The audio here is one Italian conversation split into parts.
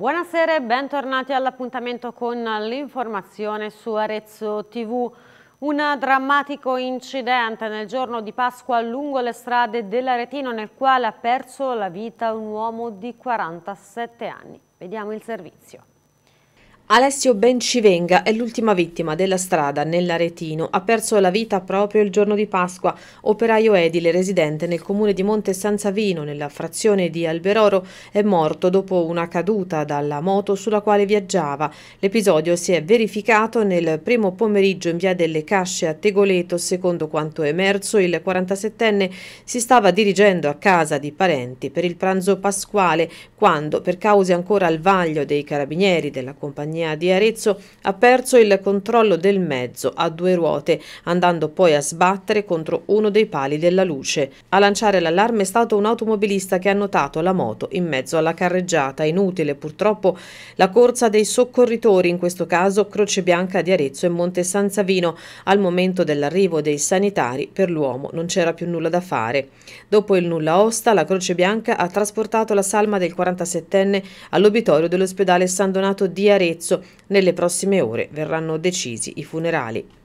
Buonasera e bentornati all'appuntamento con l'informazione su Arezzo TV. Un drammatico incidente nel giorno di Pasqua lungo le strade dell'Aretino nel quale ha perso la vita un uomo di 47 anni. Vediamo il servizio. Alessio Bencivenga è l'ultima vittima della strada nell'Aretino. Ha perso la vita proprio il giorno di Pasqua. Operaio edile residente nel comune di Monte San Savino, nella frazione di Alberoro, è morto dopo una caduta dalla moto sulla quale viaggiava. L'episodio si è verificato nel primo pomeriggio in via delle Casce a Tegoleto. Secondo quanto è emerso, il 47enne si stava dirigendo a casa di parenti per il pranzo pasquale, quando, per cause ancora al vaglio dei carabinieri della compagnia linea di Arezzo ha perso il controllo del mezzo a due ruote, andando poi a sbattere contro uno dei pali della luce. A lanciare l'allarme è stato un automobilista che ha notato la moto in mezzo alla carreggiata. Inutile purtroppo la corsa dei soccorritori, in questo caso Croce Bianca di Arezzo e Monte San Savino. Al momento dell'arrivo dei sanitari per l'uomo non c'era più nulla da fare. Dopo il nulla osta, la Croce Bianca ha trasportato la salma del 47enne all'obitorio dell'ospedale San Donato di Arezzo Arezzo. Nelle prossime ore verranno decisi i funerali.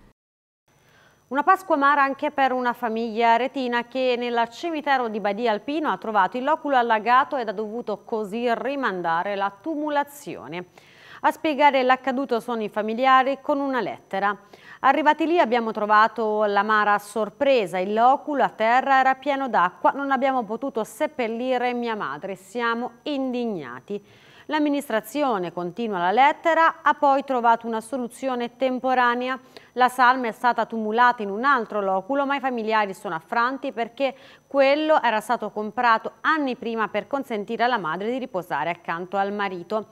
Una Pasqua amara anche per una famiglia retina che nel cimitero di Badia Alpino ha trovato il loculo allagato ed ha dovuto così rimandare la tumulazione. A spiegare l'accaduto sono i familiari con una lettera. Arrivati lì abbiamo trovato l'amara a sorpresa, il loculo a terra era pieno d'acqua, non abbiamo potuto seppellire mia madre, siamo indignati. L'amministrazione, continua la lettera, ha poi trovato una soluzione temporanea. La salma è stata tumulata in un altro loculo, ma i familiari sono affranti perché quello era stato comprato anni prima per consentire alla madre di riposare accanto al marito.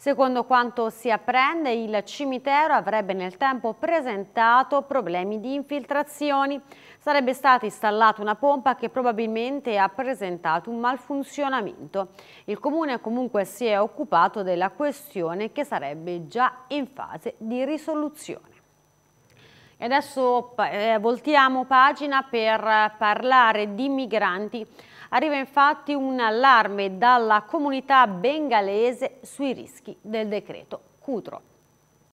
Secondo quanto si apprende, il cimitero avrebbe nel tempo presentato problemi di infiltrazioni. Sarebbe stata installata una pompa che probabilmente ha presentato un malfunzionamento. Il comune comunque si è occupato della questione che sarebbe già in fase di risoluzione. E adesso eh, voltiamo pagina per parlare di migranti. Arriva infatti un allarme dalla comunità bengalese sui rischi del decreto Cutro.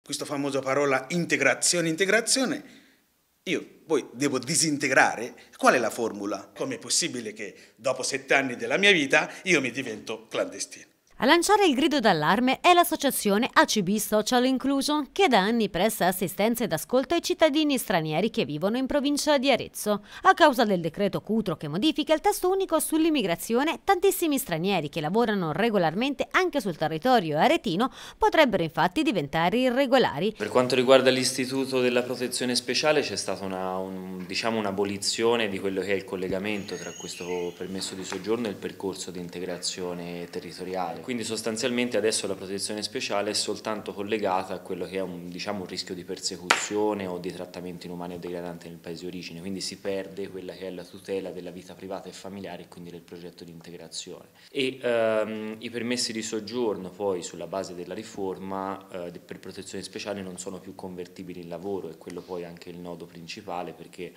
Questa famosa parola integrazione, integrazione, io poi devo disintegrare. Qual è la formula? Com'è possibile che dopo sette anni della mia vita io mi divento clandestino? A lanciare il grido d'allarme è l'associazione ACB Social Inclusion che da anni presta assistenza ed ascolto ai cittadini stranieri che vivono in provincia di Arezzo. A causa del decreto Cutro che modifica il testo unico sull'immigrazione, tantissimi stranieri che lavorano regolarmente anche sul territorio aretino potrebbero infatti diventare irregolari. Per quanto riguarda l'istituto della protezione speciale c'è stata un'abolizione un, diciamo un di quello che è il collegamento tra questo permesso di soggiorno e il percorso di integrazione territoriale quindi sostanzialmente adesso la protezione speciale è soltanto collegata a quello che è un, diciamo, un rischio di persecuzione o di trattamento inumano o degradante nel paese di origine, quindi si perde quella che è la tutela della vita privata e familiare e quindi del progetto di integrazione. E ehm, i permessi di soggiorno poi sulla base della riforma eh, per protezione speciale non sono più convertibili in lavoro, è quello poi anche il nodo principale perché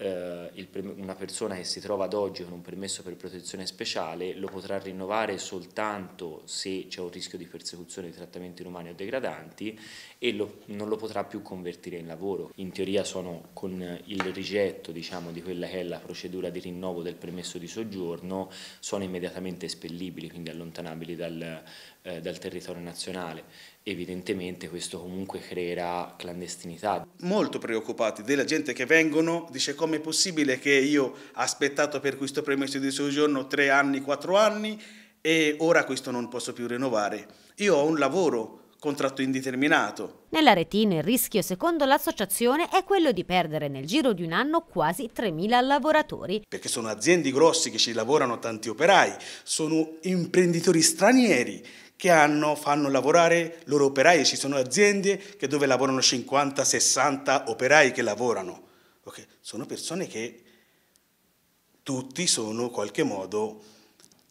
eh, una persona che si trova ad oggi con un permesso per protezione speciale lo potrà rinnovare soltanto se c'è un rischio di persecuzione di trattamenti inumani o degradanti e lo, non lo potrà più convertire in lavoro. In teoria sono con il rigetto diciamo, di quella che è la procedura di rinnovo del permesso di soggiorno sono immediatamente espellibili, quindi allontanabili dal, eh, dal territorio nazionale evidentemente questo comunque creerà clandestinità. Molto preoccupati della gente che vengono, dice come è possibile che io ho aspettato per questo permesso di soggiorno tre anni, quattro anni e ora questo non posso più rinnovare. Io ho un lavoro, contratto indeterminato. Nella retina il rischio, secondo l'associazione, è quello di perdere nel giro di un anno quasi 3.000 lavoratori. Perché sono aziende grossi che ci lavorano tanti operai, sono imprenditori stranieri che hanno, fanno lavorare loro operai, ci sono aziende dove lavorano 50-60 operai che lavorano. Okay? Sono persone che tutti sono in qualche modo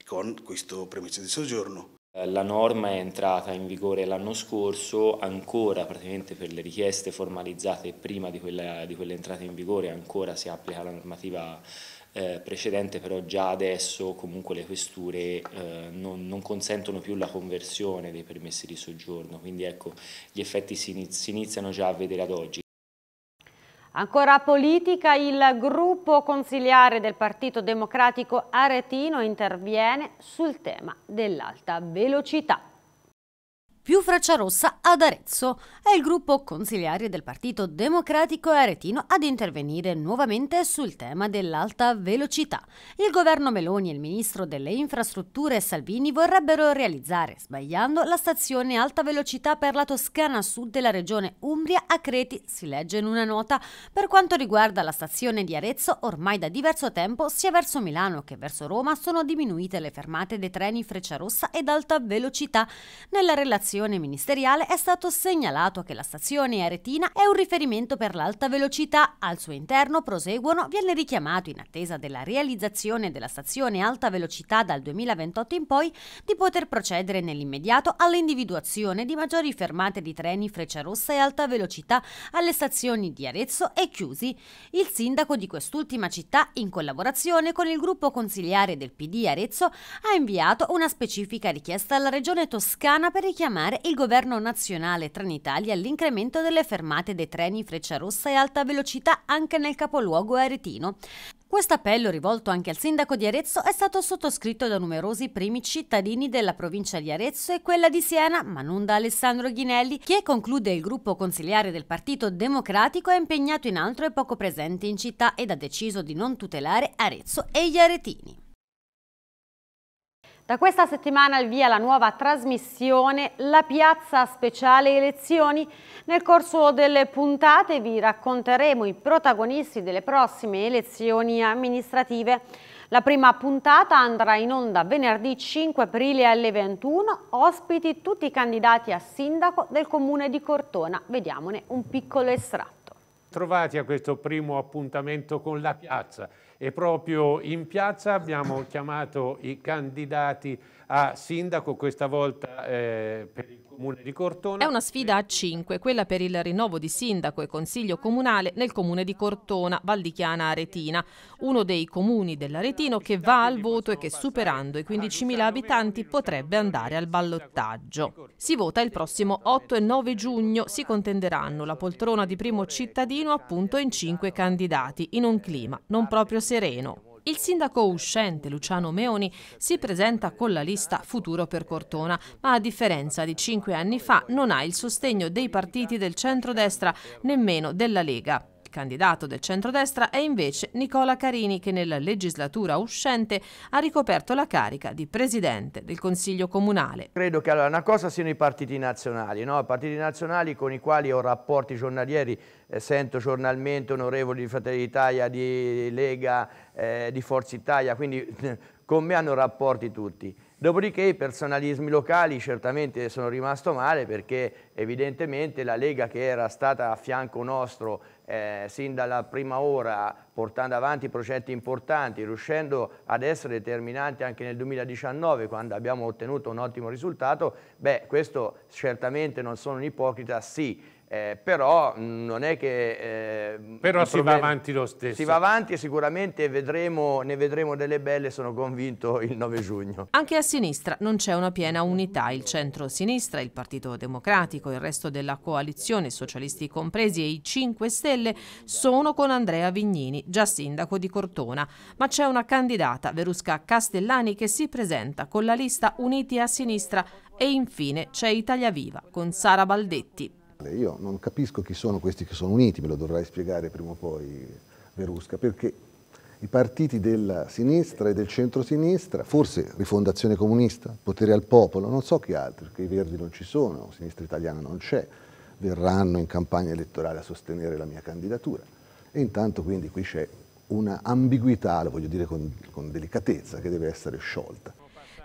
con questo permesso di soggiorno. La norma è entrata in vigore l'anno scorso, ancora praticamente per le richieste formalizzate prima di quella, di quella entrata in vigore ancora si applica la normativa eh, precedente, però già adesso comunque le questure eh, non, non, consentono più la conversione dei permessi di soggiorno, quindi ecco gli effetti si, iniz si iniziano già a vedere ad oggi. Ancora politica, il gruppo consiliare del Partito Democratico Aretino interviene sul tema dell'alta velocità più Frecciarossa ad Arezzo. È il gruppo consigliare del Partito Democratico Aretino ad intervenire nuovamente sul tema dell'alta velocità. Il governo Meloni e il ministro delle infrastrutture Salvini vorrebbero realizzare, sbagliando, la stazione alta velocità per la Toscana sud della regione Umbria a Creti, si legge in una nota. Per quanto riguarda la stazione di Arezzo, ormai da diverso tempo sia verso Milano che verso Roma sono diminuite le fermate dei treni Frecciarossa ed alta velocità. Nella relazione comunicazione ministeriale è stato segnalato che la stazione aretina è un riferimento per l'alta velocità. Al suo interno, proseguono, viene richiamato in attesa della realizzazione della stazione alta velocità dal 2028 in poi di poter procedere nell'immediato all'individuazione di maggiori fermate di treni Frecciarossa e alta velocità alle stazioni di Arezzo e Chiusi. Il sindaco di quest'ultima città, in collaborazione con il gruppo consigliare del PD Arezzo, ha inviato una specifica richiesta alla Regione Toscana per richiamare sommare il governo nazionale Trenitalia all'incremento delle fermate dei treni Frecciarossa e alta velocità anche nel capoluogo aretino. Questo appello, rivolto anche al sindaco di Arezzo è stato sottoscritto da numerosi primi cittadini della provincia di Arezzo e quella di Siena, ma non da Alessandro Ghinelli, che conclude il gruppo consigliare del Partito Democratico è impegnato in altro e poco presente in città ed ha deciso di non tutelare Arezzo e gli aretini. Da questa settimana al via la nuova trasmissione La piazza speciale elezioni. Nel corso delle puntate vi racconteremo i protagonisti delle prossime elezioni amministrative. La prima puntata andrà in onda venerdì 5 aprile alle 21, ospiti tutti i candidati a sindaco del comune di Cortona. Vediamone un piccolo estratto. Trovati a questo primo appuntamento con la piazza e proprio in piazza abbiamo chiamato i candidati a sindaco, questa volta eh, per il comune di Cortona. È una sfida a 5, quella per il rinnovo di sindaco e consiglio comunale nel comune di Cortona, Valdichiana Aretina, uno dei comuni dell'Aretino che va al voto e che superando i 15.000 abitanti potrebbe andare al ballottaggio. Si vota il prossimo 8 e 9 giugno, si contenderanno la poltrona di primo cittadino appunto in 5 candidati, in un clima non proprio sereno. Il sindaco uscente Luciano Meoni si presenta con la lista Futuro per Cortona, ma a differenza di cinque anni fa non ha il sostegno dei partiti del centrodestra, nemmeno della Lega candidato del centrodestra è invece Nicola Carini che nella legislatura uscente ha ricoperto la carica di presidente del Consiglio Comunale. Credo che allora, una cosa siano i partiti nazionali, no? partiti nazionali con i quali ho rapporti giornalieri, eh, sento giornalmente onorevoli di Fratelli d'Italia, di Lega, eh, di Forza Italia, quindi eh, con me hanno rapporti tutti. Dopodiché i personalismi locali certamente sono rimasto male perché evidentemente la Lega che era stata a fianco nostro eh, sin dalla prima ora portando avanti progetti importanti, riuscendo ad essere determinanti anche nel 2019 quando abbiamo ottenuto un ottimo risultato, beh questo certamente non sono un ipocrita, sì eh, però non è che... Eh, però si problema, va avanti lo stesso. Si va avanti e sicuramente vedremo, ne vedremo delle belle, sono convinto, il 9 giugno. Anche a sinistra non c'è una piena unità. Il centro-sinistra, il Partito Democratico, il resto della coalizione, socialisti compresi e i 5 Stelle, sono con Andrea Vignini, già sindaco di Cortona. Ma c'è una candidata, Verusca Castellani, che si presenta con la lista Uniti a sinistra e infine c'è Italia Viva con Sara Baldetti. Io non capisco chi sono questi che sono uniti, me lo dovrai spiegare prima o poi Verusca, perché i partiti della sinistra e del centrosinistra, forse rifondazione comunista, potere al popolo, non so chi altri, perché i verdi non ci sono, sinistra italiana non c'è, verranno in campagna elettorale a sostenere la mia candidatura. E intanto quindi qui c'è una ambiguità, lo voglio dire con, con delicatezza, che deve essere sciolta.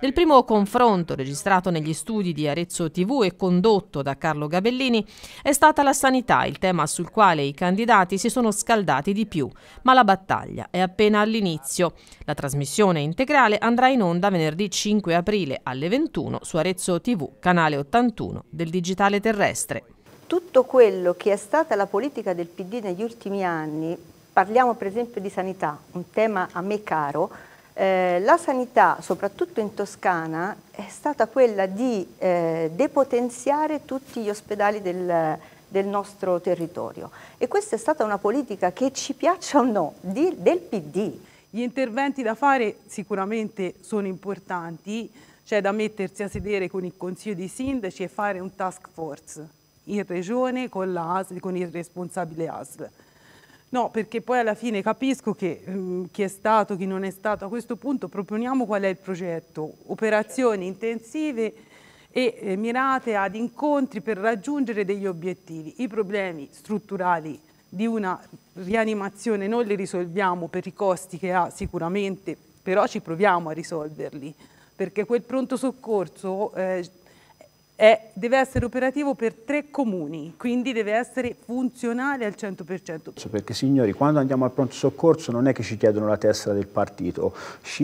Nel primo confronto registrato negli studi di Arezzo TV e condotto da Carlo Gabellini è stata la sanità il tema sul quale i candidati si sono scaldati di più, ma la battaglia è appena all'inizio. La trasmissione integrale andrà in onda venerdì 5 aprile alle 21 su Arezzo TV, canale 81 del Digitale Terrestre. Tutto quello che è stata la politica del PD negli ultimi anni, parliamo per esempio di sanità, un tema a me caro, eh, la sanità, soprattutto in Toscana, è stata quella di eh, depotenziare tutti gli ospedali del, del, nostro territorio e questa è stata una politica che ci piaccia o no di, del PD. Gli interventi da fare sicuramente sono importanti, c'è da mettersi a sedere con il Consiglio dei Sindaci e fare un task force in regione con, con il responsabile ASL No, perché poi alla fine capisco che mh, ehm, chi è stato, chi non è stato, a questo punto proponiamo qual è il progetto, operazioni intensive e eh, mirate ad incontri per raggiungere degli obiettivi. I problemi strutturali di una rianimazione non li risolviamo per i costi che ha sicuramente, però ci proviamo a risolverli, perché quel pronto soccorso eh, è, deve essere operativo per tre comuni, quindi deve essere funzionale al 100%. Perché signori, quando andiamo al pronto soccorso non è che ci chiedono la tessera del partito,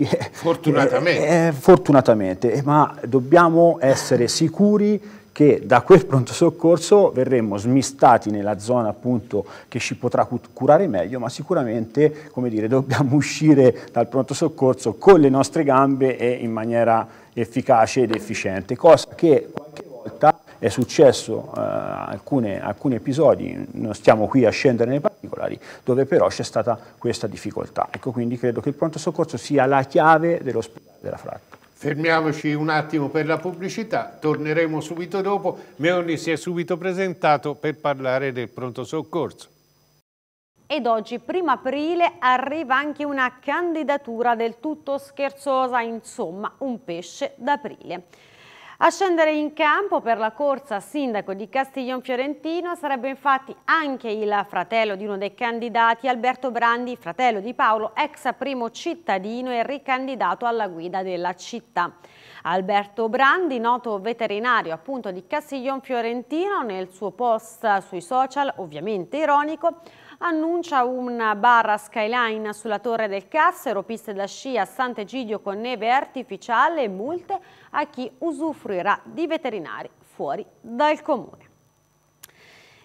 è, fortunatamente. È, eh, eh, fortunatamente, eh, ma dobbiamo essere sicuri che da quel pronto soccorso verremo smistati nella zona appunto che ci potrà curare meglio, ma sicuramente come dire, dobbiamo uscire dal pronto soccorso con le nostre gambe e in maniera efficace ed efficiente, cosa che volta è successo eh, alcune, alcuni episodi, non stiamo qui a scendere nei particolari, dove però c'è stata questa difficoltà. Ecco, quindi credo che il pronto soccorso sia la chiave dell'ospedale della Fratta. Fermiamoci un attimo per la pubblicità, torneremo subito dopo. Meoni si è subito presentato per parlare del pronto soccorso. Ed oggi, primo aprile, arriva anche una candidatura del tutto scherzosa, insomma, un pesce d'aprile. A scendere in campo per la corsa sindaco di Castiglion Fiorentino sarebbe infatti anche il fratello di uno dei candidati, Alberto Brandi, fratello di Paolo, ex primo cittadino e ricandidato alla guida della città. Alberto Brandi, noto veterinario appunto di Castiglion Fiorentino, nel suo post sui social, ovviamente ironico, annuncia una barra skyline sulla Torre del Cassero, piste da sci a Sant'Egidio con neve artificiale e multe a chi usufruirà di veterinari fuori dal comune.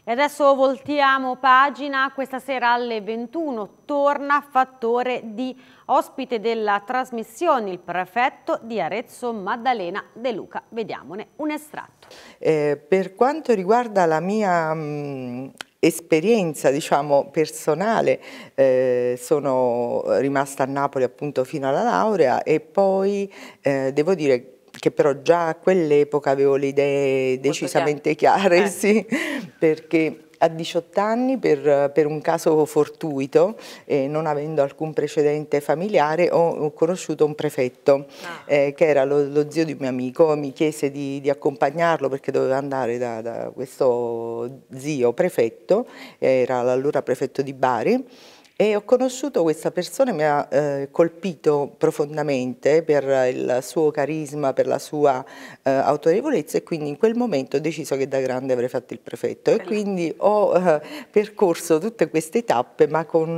E adesso voltiamo pagina, questa sera alle 21 torna fattore di ospite della trasmissione il prefetto di Arezzo Maddalena De Luca. Vediamone un estratto. Eh, per quanto riguarda la mia mm, esperienza diciamo, personale, eh, sono rimasta a Napoli appunto fino alla laurea e poi eh, devo dire che però già a quell'epoca avevo le idee decisamente chiare, chiare eh. sì, perché a 18 anni per, per un caso fortuito, eh, non avendo alcun precedente familiare, ho, ho conosciuto un prefetto ah. eh, che era lo, lo, zio di un mio amico, mi chiese di, di accompagnarlo perché doveva andare da, da questo zio prefetto, eh, era l'allora prefetto di Bari, e ho conosciuto questa persona e mi ha eh, colpito profondamente per il suo carisma, per la sua eh, autorevolezza e quindi in quel momento ho deciso che da grande avrei fatto il prefetto e quindi ho eh, percorso tutte queste tappe ma con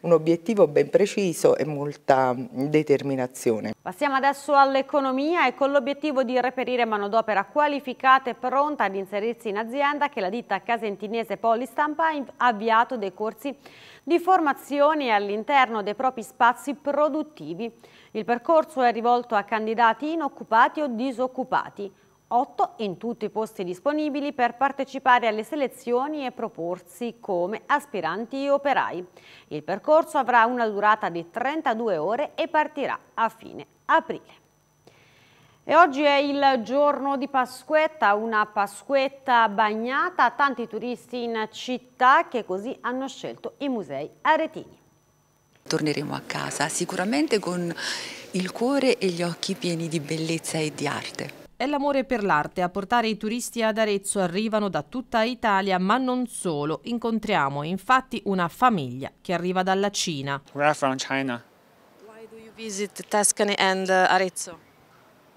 un obiettivo ben preciso e molta determinazione. Passiamo adesso all'economia e con l'obiettivo di reperire manodopera qualificata e pronta ad inserirsi in azienda che la ditta casentinese Polistampa ha avviato dei corsi di formazione all'interno dei propri spazi produttivi. Il percorso è rivolto a candidati inoccupati o disoccupati, 8 in tutti i posti disponibili per partecipare alle selezioni e proporsi come aspiranti operai. Il percorso avrà una durata di 32 ore e partirà a fine aprile. E oggi è il giorno di Pasquetta, una Pasquetta bagnata, tanti turisti in città che così hanno scelto i musei aretini. Torneremo a casa sicuramente con il cuore e gli occhi pieni di bellezza e di arte. È l'amore per l'arte a portare i turisti ad Arezzo, arrivano da tutta Italia, ma non solo. Incontriamo infatti una famiglia che arriva dalla Cina. We're from China. Why do you visit Tuscany and uh, Arezzo?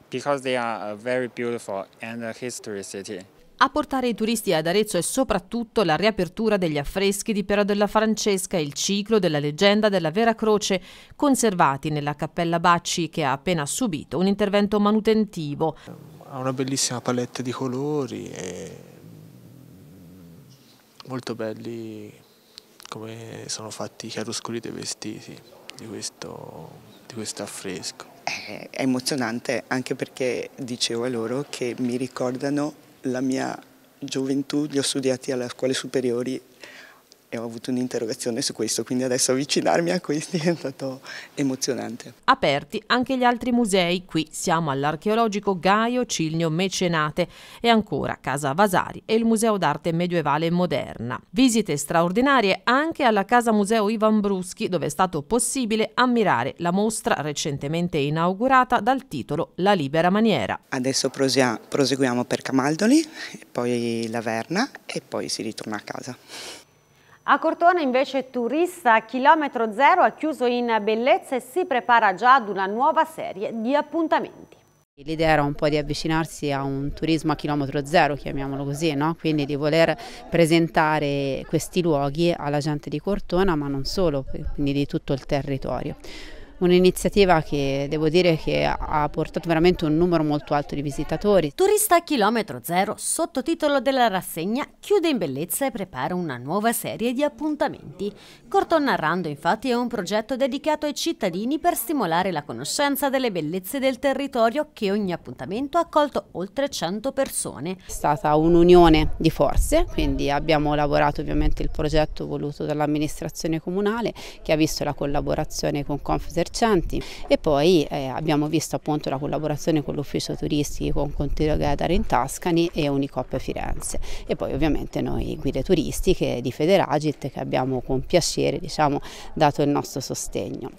because they are a very beautiful and a history city. A portare i turisti ad Arezzo è soprattutto la riapertura degli affreschi di Piero della Francesca e il ciclo della leggenda della Vera Croce, conservati nella Cappella Bacci che ha appena subito un intervento manutentivo. Ha una bellissima palette di colori e molto belli come sono fatti i chiaroscuri dei vestiti di questo, di questo affresco è, emozionante anche perché dicevo a loro che mi ricordano la mia gioventù, li ho studiati alle scuole superiori e ho avuto un'interrogazione su questo, quindi adesso avvicinarmi a questi è stato emozionante. Aperti anche gli altri musei, qui siamo all'archeologico Gaio Cilnio Mecenate e ancora Casa Vasari e il Museo d'Arte Medioevale Moderna. Visite straordinarie anche alla Casa Museo Ivan Bruschi dove è stato possibile ammirare la mostra recentemente inaugurata dal titolo La libera maniera. Adesso proseguiamo per Camaldoli, poi Laverna e poi si ritorna a casa. A Cortona invece Turista a chilometro zero ha chiuso in bellezza e si prepara già ad una nuova serie di appuntamenti. L'idea era un po' di avvicinarsi a un turismo a chilometro zero, chiamiamolo così, no? quindi di voler presentare questi luoghi alla gente di Cortona, ma non solo, quindi di tutto il territorio un'iniziativa che devo dire che ha portato veramente un numero molto alto di visitatori. Turista a chilometro zero, sottotitolo della rassegna, chiude in bellezza e prepara una nuova serie di appuntamenti. Corto Narrando infatti è un progetto dedicato ai cittadini per stimolare la conoscenza delle bellezze del territorio che ogni appuntamento ha accolto oltre 100 persone. È stata un'unione di forze, quindi abbiamo lavorato ovviamente il progetto voluto dall'amministrazione comunale che ha visto la collaborazione con Confeder commercianti e poi eh, abbiamo visto appunto la collaborazione con l'ufficio turistico con Contiero in Tascani e Unicop Firenze e poi ovviamente noi guide turistiche di Federagit che abbiamo con piacere diciamo, dato il nostro sostegno.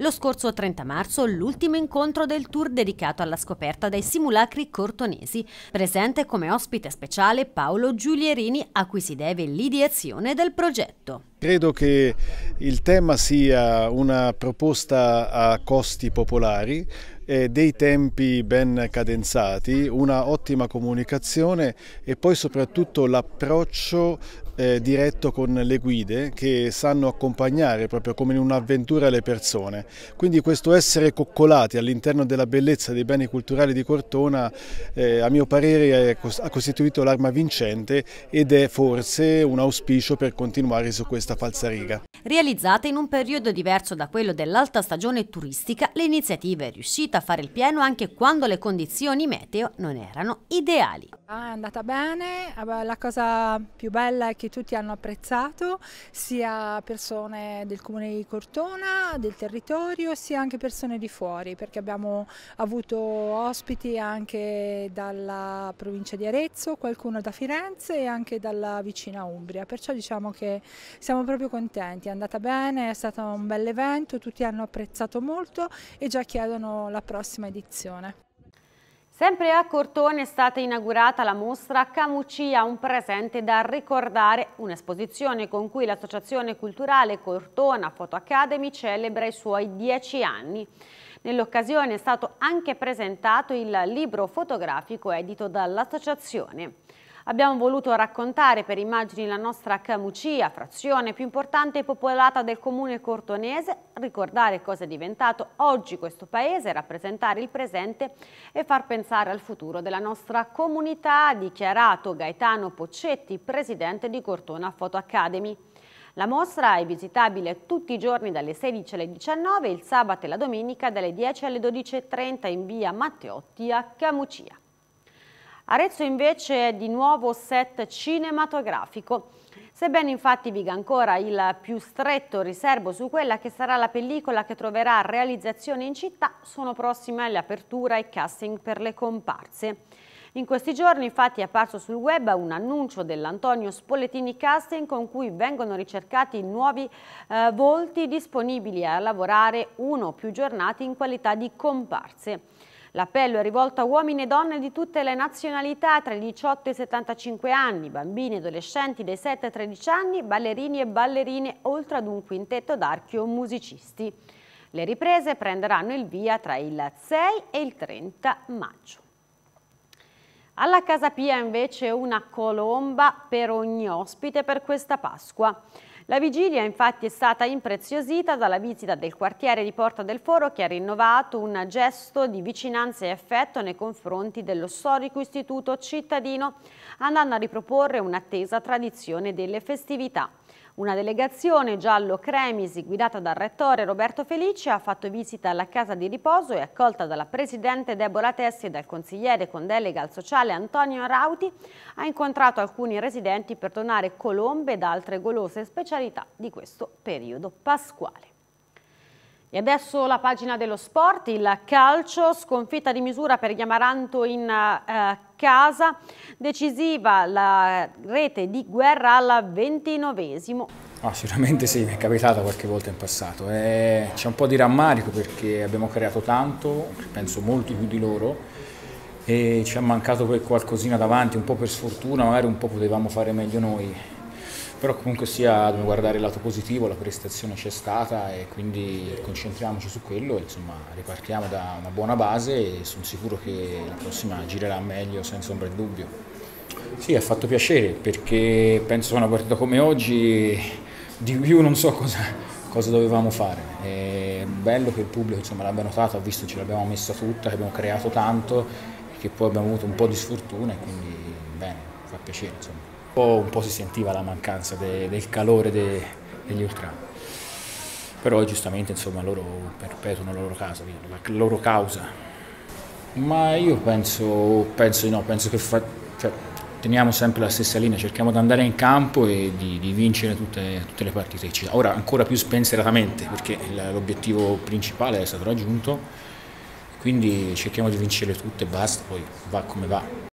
Lo scorso 30 marzo l'ultimo incontro del tour dedicato alla scoperta dei simulacri cortonesi, presente come ospite speciale Paolo Giulierini a cui si deve l'ideazione del progetto. Credo che il tema sia una proposta a costi popolari, eh, dei tempi ben cadenzati, una ottima comunicazione e poi soprattutto l'approccio eh, diretto con le guide che sanno accompagnare proprio come in un'avventura le persone. Quindi questo essere coccolati all'interno della bellezza dei beni culturali di Cortona eh, a mio parere ha costituito l'arma vincente ed è forse un auspicio per continuare su questa falsariga. Realizzata in un periodo diverso da quello dell'alta stagione turistica, l'iniziativa è riuscita a fare il pieno anche quando le condizioni meteo non erano ideali. Ah, è andata bene, la cosa più bella è che tutti hanno apprezzato, sia persone del comune di Cortona, del territorio, sia anche persone di fuori, perché abbiamo avuto ospiti anche dalla provincia di Arezzo, qualcuno da Firenze e anche dalla vicina Umbria, perciò diciamo che siamo proprio contenti, è andata bene, è stato un bel evento, tutti hanno apprezzato molto e già chiedono la prossima edizione. Sempre a Cortone è stata inaugurata la mostra Camucia, un presente da ricordare, un'esposizione con cui l'Associazione Culturale Cortona Photo Academy celebra i suoi dieci anni. Nell'occasione è stato anche presentato il libro fotografico edito dall'associazione. Abbiamo voluto raccontare per immagini la nostra Camucia, frazione più importante e popolata del comune cortonese, ricordare cosa è diventato oggi questo paese, rappresentare il presente e far pensare al futuro della nostra comunità, dichiarato Gaetano Poccetti, presidente di Cortona Photo Academy. La mostra è visitabile tutti i giorni dalle 16 alle 19 il sabato e la domenica dalle 10 alle 12.30 in via Matteotti a Camucia. Arezzo invece è di nuovo set cinematografico. Sebbene infatti viga ancora il più stretto riservo su quella che sarà la pellicola che troverà realizzazione in città, sono prossime alle aperture e casting per le comparse. In questi giorni infatti è apparso sul web un annuncio dell'Antonio Spoletini Casting con cui vengono ricercati nuovi eh, volti disponibili a lavorare uno o più giornate in qualità di comparse. L'appello è rivolto a uomini e donne di tutte le nazionalità tra i 18 e i 75 anni, bambini e adolescenti dai 7 ai 13 anni, ballerini e ballerine, oltre ad un quintetto d'archio musicisti. Le riprese prenderanno il via tra il 6 e il 30 maggio. Alla Casa Pia invece una colomba per ogni ospite per questa Pasqua. La vigilia infatti è stata impreziosita dalla visita del quartiere di Porta del Foro che ha rinnovato un gesto di vicinanza e affetto nei confronti dello storico istituto cittadino, andando a riproporre un'attesa tradizione delle festività. Una delegazione giallo-cremisi guidata dal rettore Roberto Felice ha fatto visita alla casa di riposo e accolta dalla presidente Deborah Tessi e dal consigliere con delega al sociale Antonio Rauti ha incontrato alcuni residenti per donare colombe ed altre golose specialità di questo periodo pasquale. E adesso la pagina dello sport, il calcio, sconfitta di misura per gli Amaranto in eh, casa, decisiva la rete di guerra alla ventinovesimo. Ah, sicuramente sì, mi è capitato qualche volta in passato. Eh, C'è un po' di rammarico perché abbiamo creato tanto, penso molti più di loro, e ci ha mancato quel qualcosina davanti, un po' per sfortuna, magari un po' potevamo fare meglio noi però comunque sia dobbiamo guardare il lato positivo, la prestazione c'è stata e quindi concentriamoci su quello e insomma ripartiamo da una buona base e sono sicuro che la prossima girerà meglio senza ombra di dubbio. Sì, ha fatto piacere perché penso che una partita come oggi di più non so cosa, cosa dovevamo fare. È bello che il pubblico l'abbia notato, ha visto che ce l'abbiamo messa tutta, che abbiamo creato tanto e che poi abbiamo avuto un po' di sfortuna e quindi bene, fa piacere insomma un po' si sentiva la mancanza de, del calore de, degli ultra. Però giustamente insomma loro perpetuano la loro, casa, la loro causa. Ma io penso, penso di no, penso che fa, cioè, teniamo sempre la stessa linea, cerchiamo di andare in campo e di, di vincere tutte, tutte, le partite Ora ancora più spensieratamente perché l'obiettivo principale è stato raggiunto, quindi cerchiamo di vincere tutte e basta, poi va come va.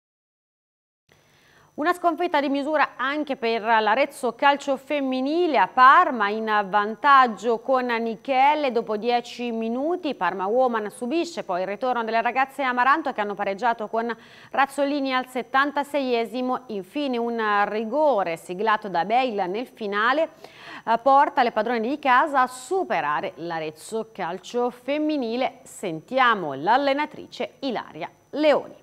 Una sconfitta di misura anche per l'Arezzo Calcio Femminile a Parma in vantaggio con Nichelle dopo 10 minuti. Parma Woman subisce poi il ritorno delle ragazze Amaranto che hanno pareggiato con Razzolini al 76esimo. Infine un rigore siglato da Bale nel finale eh, porta le padrone di casa a superare l'Arezzo Calcio Femminile. Sentiamo l'allenatrice Ilaria Leoni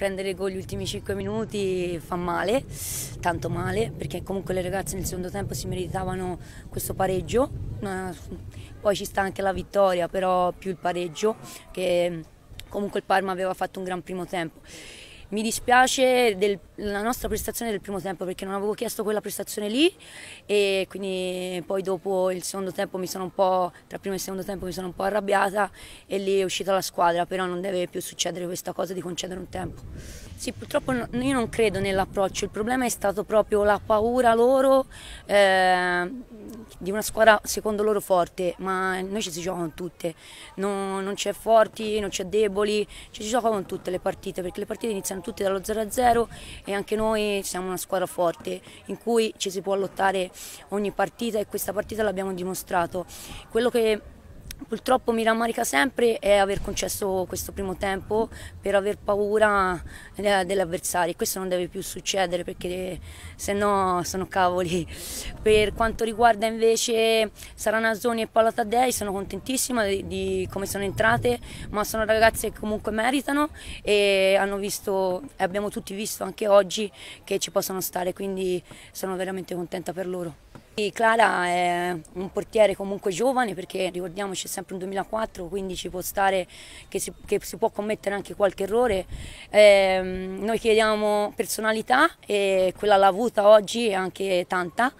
prendere gol gli ultimi 5 minuti fa male, tanto male, perché comunque le ragazze nel secondo tempo si meritavano questo pareggio, poi ci sta anche la vittoria, però più il pareggio, che comunque il Parma aveva fatto un gran primo tempo. Mi dispiace del la nostra prestazione del primo tempo perché non avevo chiesto quella prestazione lì e quindi poi dopo il secondo tempo mi sono un po', tra primo e secondo tempo mi sono un po' arrabbiata e lì è uscita la squadra, però non deve più succedere questa cosa di concedere un tempo. Sì, purtroppo no, io non credo nell'approccio, il problema è stato proprio la paura loro eh, di una squadra secondo loro forte, ma noi ci si gioca con tutte, non, non c'è forti, non c'è deboli, ci si gioca con tutte le partite perché le partite iniziano tutte dallo 0 a 0 e anche noi siamo una squadra forte in cui ci si può lottare ogni partita e questa partita l'abbiamo dimostrato. Quello che Purtroppo mi rammarica sempre è aver concesso questo primo tempo per aver paura degli eh, dell'avversario. Questo non deve più succedere perché se no sono cavoli. Per quanto riguarda invece Saranazzoni e Paola Taddei sono contentissima di, di, come sono entrate, ma sono ragazze che comunque meritano e visto, abbiamo tutti visto anche oggi che ci possono stare, quindi sono veramente contenta per loro. Clara è un portiere comunque giovane perché ricordiamoci è sempre un 2004 quindi ci può stare che si, che si può commettere anche qualche errore eh, noi chiediamo personalità e quella l'ha avuta oggi e anche tanta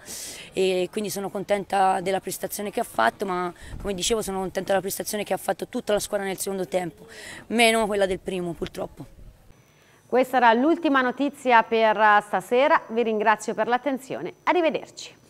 e quindi sono contenta della prestazione che ha fatto ma come dicevo sono contenta della prestazione che ha fatto tutta la squadra nel secondo tempo meno quella del primo purtroppo questa era l'ultima notizia per stasera, vi ringrazio per l'attenzione, arrivederci.